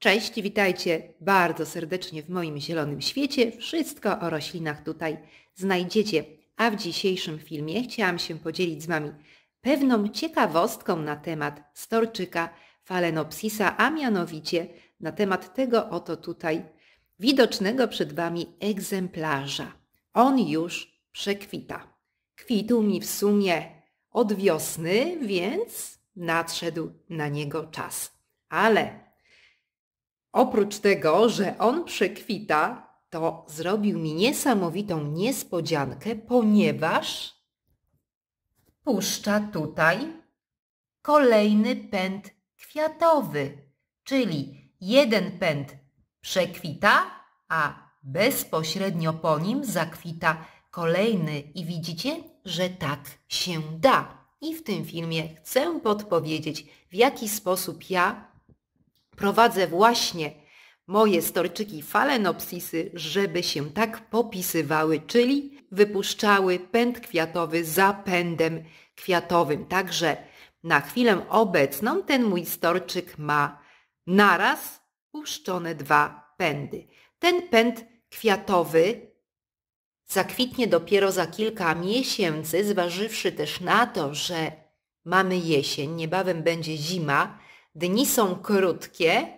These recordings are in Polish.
Cześć, witajcie bardzo serdecznie w moim zielonym świecie. Wszystko o roślinach tutaj znajdziecie. A w dzisiejszym filmie chciałam się podzielić z Wami pewną ciekawostką na temat storczyka falenopsisa a mianowicie na temat tego oto tutaj widocznego przed Wami egzemplarza. On już przekwita. Kwitł mi w sumie od wiosny, więc nadszedł na niego czas. Ale Oprócz tego, że on przekwita, to zrobił mi niesamowitą niespodziankę, ponieważ puszcza tutaj kolejny pęd kwiatowy, czyli jeden pęd przekwita, a bezpośrednio po nim zakwita kolejny i widzicie, że tak się da. I w tym filmie chcę podpowiedzieć, w jaki sposób ja Prowadzę właśnie moje storczyki falenopsisy, żeby się tak popisywały, czyli wypuszczały pęd kwiatowy za pędem kwiatowym. Także na chwilę obecną ten mój storczyk ma naraz puszczone dwa pędy. Ten pęd kwiatowy zakwitnie dopiero za kilka miesięcy, zważywszy też na to, że mamy jesień, niebawem będzie zima, Dni są krótkie,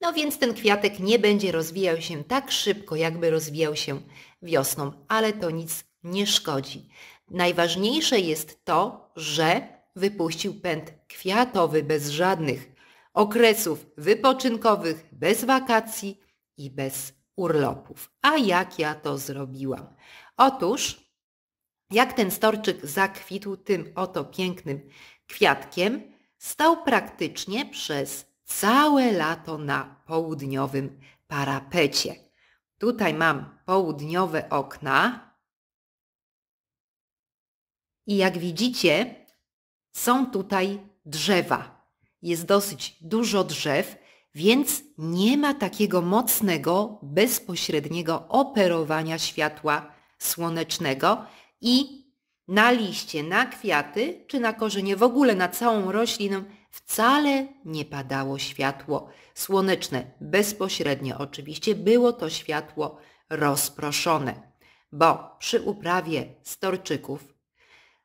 no więc ten kwiatek nie będzie rozwijał się tak szybko, jakby rozwijał się wiosną, ale to nic nie szkodzi. Najważniejsze jest to, że wypuścił pęd kwiatowy bez żadnych okresów wypoczynkowych, bez wakacji i bez urlopów. A jak ja to zrobiłam? Otóż, jak ten storczyk zakwitł tym oto pięknym kwiatkiem, stał praktycznie przez całe lato na południowym parapecie. Tutaj mam południowe okna. I jak widzicie, są tutaj drzewa. Jest dosyć dużo drzew, więc nie ma takiego mocnego, bezpośredniego operowania światła słonecznego i na liście, na kwiaty czy na korzenie, w ogóle na całą roślinę wcale nie padało światło słoneczne, bezpośrednio oczywiście, było to światło rozproszone, bo przy uprawie storczyków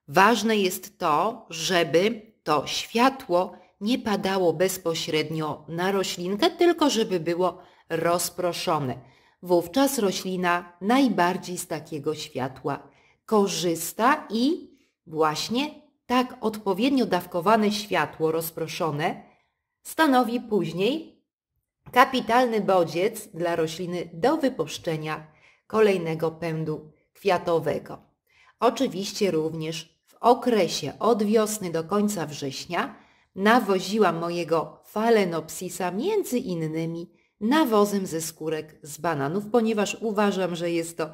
ważne jest to, żeby to światło nie padało bezpośrednio na roślinkę, tylko żeby było rozproszone. Wówczas roślina najbardziej z takiego światła korzysta i właśnie tak odpowiednio dawkowane światło rozproszone stanowi później kapitalny bodziec dla rośliny do wypuszczenia kolejnego pędu kwiatowego. Oczywiście również w okresie od wiosny do końca września nawoziłam mojego falenopsisa między innymi nawozem ze skórek z bananów, ponieważ uważam, że jest to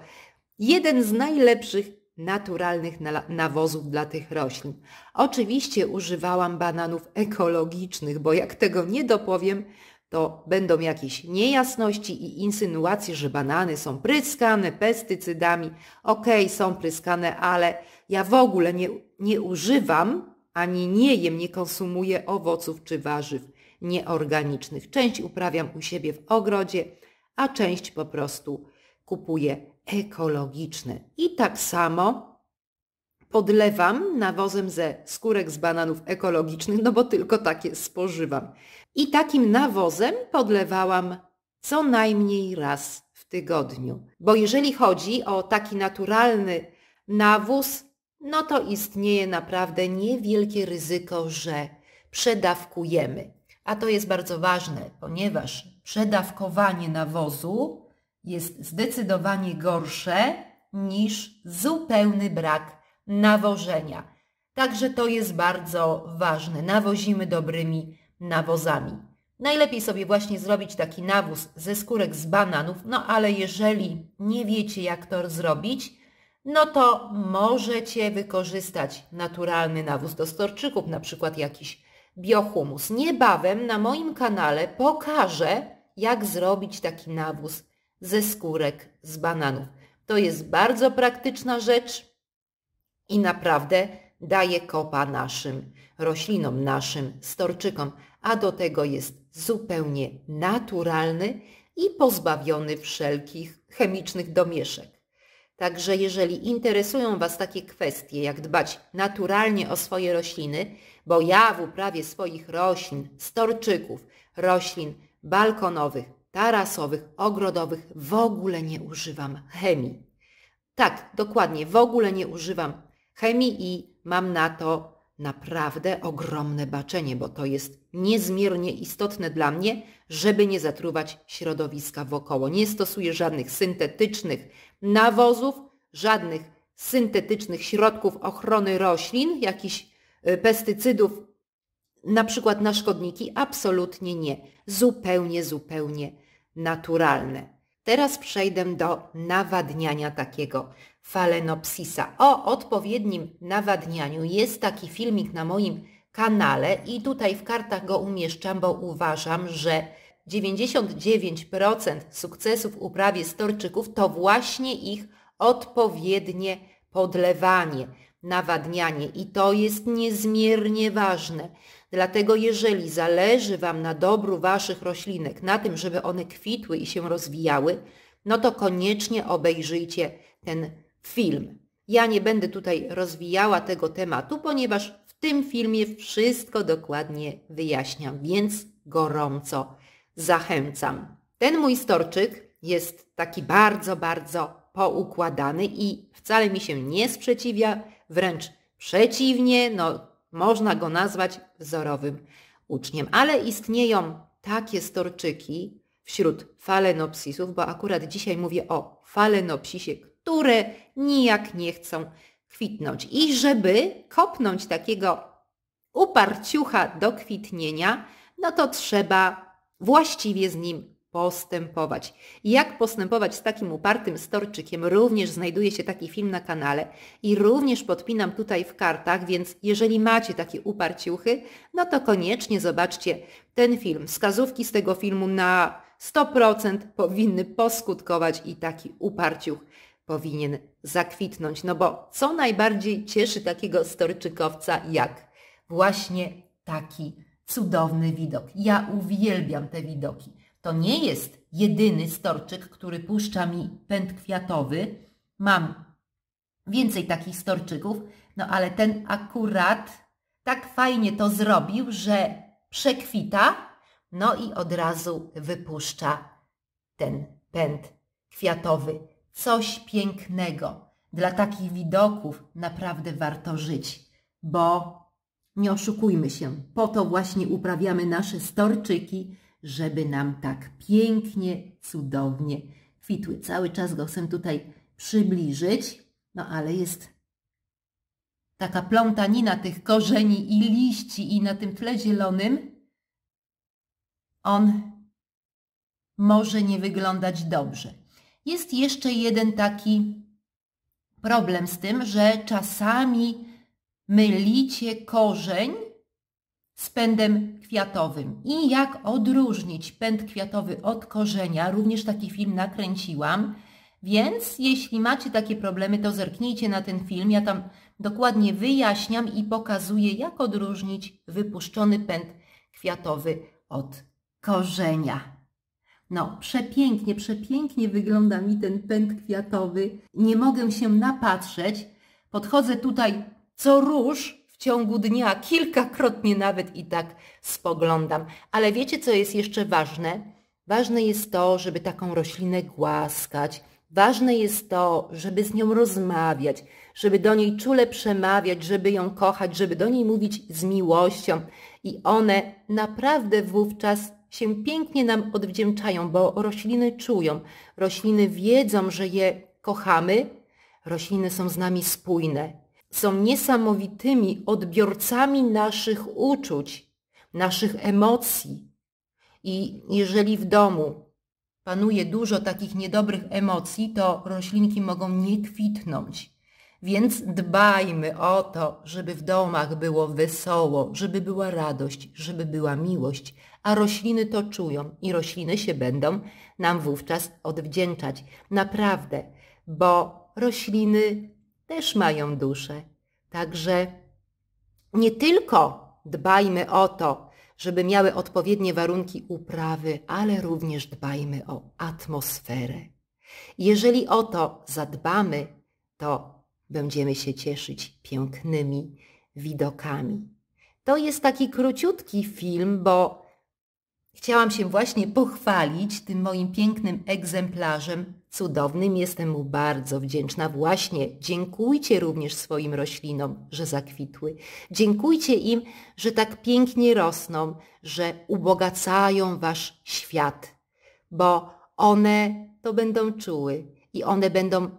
jeden z najlepszych naturalnych nawozów dla tych roślin. Oczywiście używałam bananów ekologicznych, bo jak tego nie dopowiem, to będą jakieś niejasności i insynuacje, że banany są pryskane pestycydami. Okej, okay, są pryskane, ale ja w ogóle nie, nie używam ani nie jem, nie konsumuję owoców czy warzyw nieorganicznych. Część uprawiam u siebie w ogrodzie, a część po prostu kupuję ekologiczny. I tak samo podlewam nawozem ze skórek z bananów ekologicznych, no bo tylko takie spożywam. I takim nawozem podlewałam co najmniej raz w tygodniu. Bo jeżeli chodzi o taki naturalny nawóz, no to istnieje naprawdę niewielkie ryzyko, że przedawkujemy. A to jest bardzo ważne, ponieważ przedawkowanie nawozu jest zdecydowanie gorsze niż zupełny brak nawożenia. Także to jest bardzo ważne. Nawozimy dobrymi nawozami. Najlepiej sobie właśnie zrobić taki nawóz ze skórek z bananów, no ale jeżeli nie wiecie jak to zrobić, no to możecie wykorzystać naturalny nawóz do storczyków, na przykład jakiś biohumus. Niebawem na moim kanale pokażę, jak zrobić taki nawóz ze skórek z bananów. To jest bardzo praktyczna rzecz i naprawdę daje kopa naszym roślinom, naszym storczykom, a do tego jest zupełnie naturalny i pozbawiony wszelkich chemicznych domieszek. Także jeżeli interesują Was takie kwestie, jak dbać naturalnie o swoje rośliny, bo ja w uprawie swoich roślin, storczyków, roślin balkonowych tarasowych, ogrodowych w ogóle nie używam chemii. Tak, dokładnie, w ogóle nie używam chemii i mam na to naprawdę ogromne baczenie, bo to jest niezmiernie istotne dla mnie, żeby nie zatruwać środowiska wokoło. Nie stosuję żadnych syntetycznych nawozów, żadnych syntetycznych środków ochrony roślin, jakichś y, pestycydów na przykład na szkodniki? Absolutnie nie. Zupełnie, zupełnie naturalne. Teraz przejdę do nawadniania takiego falenopsisa. O odpowiednim nawadnianiu jest taki filmik na moim kanale i tutaj w kartach go umieszczam, bo uważam, że 99% sukcesów w uprawie storczyków to właśnie ich odpowiednie podlewanie nawadnianie i to jest niezmiernie ważne. Dlatego jeżeli zależy Wam na dobru Waszych roślinek, na tym, żeby one kwitły i się rozwijały, no to koniecznie obejrzyjcie ten film. Ja nie będę tutaj rozwijała tego tematu, ponieważ w tym filmie wszystko dokładnie wyjaśniam, więc gorąco zachęcam. Ten mój storczyk jest taki bardzo, bardzo poukładany i wcale mi się nie sprzeciwia wręcz przeciwnie, no, można go nazwać wzorowym uczniem. Ale istnieją takie storczyki wśród falenopsisów, bo akurat dzisiaj mówię o falenopsisie, które nijak nie chcą kwitnąć. I żeby kopnąć takiego uparciucha do kwitnienia, no to trzeba właściwie z nim postępować. Jak postępować z takim upartym storczykiem? Również znajduje się taki film na kanale i również podpinam tutaj w kartach, więc jeżeli macie takie uparciuchy, no to koniecznie zobaczcie ten film. Wskazówki z tego filmu na 100% powinny poskutkować i taki uparciuch powinien zakwitnąć. No bo co najbardziej cieszy takiego storczykowca jak właśnie taki cudowny widok. Ja uwielbiam te widoki to nie jest jedyny storczyk, który puszcza mi pęd kwiatowy. Mam więcej takich storczyków, no ale ten akurat tak fajnie to zrobił, że przekwita, no i od razu wypuszcza ten pęd kwiatowy. Coś pięknego. Dla takich widoków naprawdę warto żyć, bo nie oszukujmy się, po to właśnie uprawiamy nasze storczyki, żeby nam tak pięknie, cudownie kwitły. Cały czas go chcę tutaj przybliżyć, no ale jest taka plątanina tych korzeni i liści i na tym tle zielonym on może nie wyglądać dobrze. Jest jeszcze jeden taki problem z tym, że czasami mylicie korzeń z pędem kwiatowym i jak odróżnić pęd kwiatowy od korzenia. Również taki film nakręciłam. Więc jeśli macie takie problemy, to zerknijcie na ten film. Ja tam dokładnie wyjaśniam i pokazuję, jak odróżnić wypuszczony pęd kwiatowy od korzenia. No, przepięknie, przepięknie wygląda mi ten pęd kwiatowy. Nie mogę się napatrzeć. Podchodzę tutaj co róż ciągu dnia, kilkakrotnie nawet i tak spoglądam. Ale wiecie, co jest jeszcze ważne? Ważne jest to, żeby taką roślinę głaskać. Ważne jest to, żeby z nią rozmawiać, żeby do niej czule przemawiać, żeby ją kochać, żeby do niej mówić z miłością. I one naprawdę wówczas się pięknie nam odwdzięczają, bo rośliny czują, rośliny wiedzą, że je kochamy, rośliny są z nami spójne są niesamowitymi odbiorcami naszych uczuć, naszych emocji. I jeżeli w domu panuje dużo takich niedobrych emocji, to roślinki mogą nie kwitnąć. Więc dbajmy o to, żeby w domach było wesoło, żeby była radość, żeby była miłość, a rośliny to czują i rośliny się będą nam wówczas odwdzięczać. Naprawdę, bo rośliny też mają duszę. Także nie tylko dbajmy o to, żeby miały odpowiednie warunki uprawy, ale również dbajmy o atmosferę. Jeżeli o to zadbamy, to będziemy się cieszyć pięknymi widokami. To jest taki króciutki film, bo chciałam się właśnie pochwalić tym moim pięknym egzemplarzem Cudownym jestem mu bardzo wdzięczna. Właśnie dziękujcie również swoim roślinom, że zakwitły. Dziękujcie im, że tak pięknie rosną, że ubogacają wasz świat, bo one to będą czuły i one będą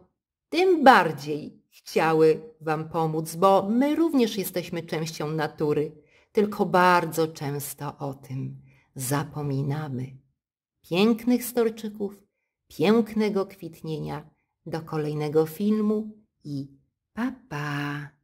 tym bardziej chciały wam pomóc, bo my również jesteśmy częścią natury, tylko bardzo często o tym zapominamy. Pięknych storczyków pięknego kwitnienia, do kolejnego filmu i pa pa!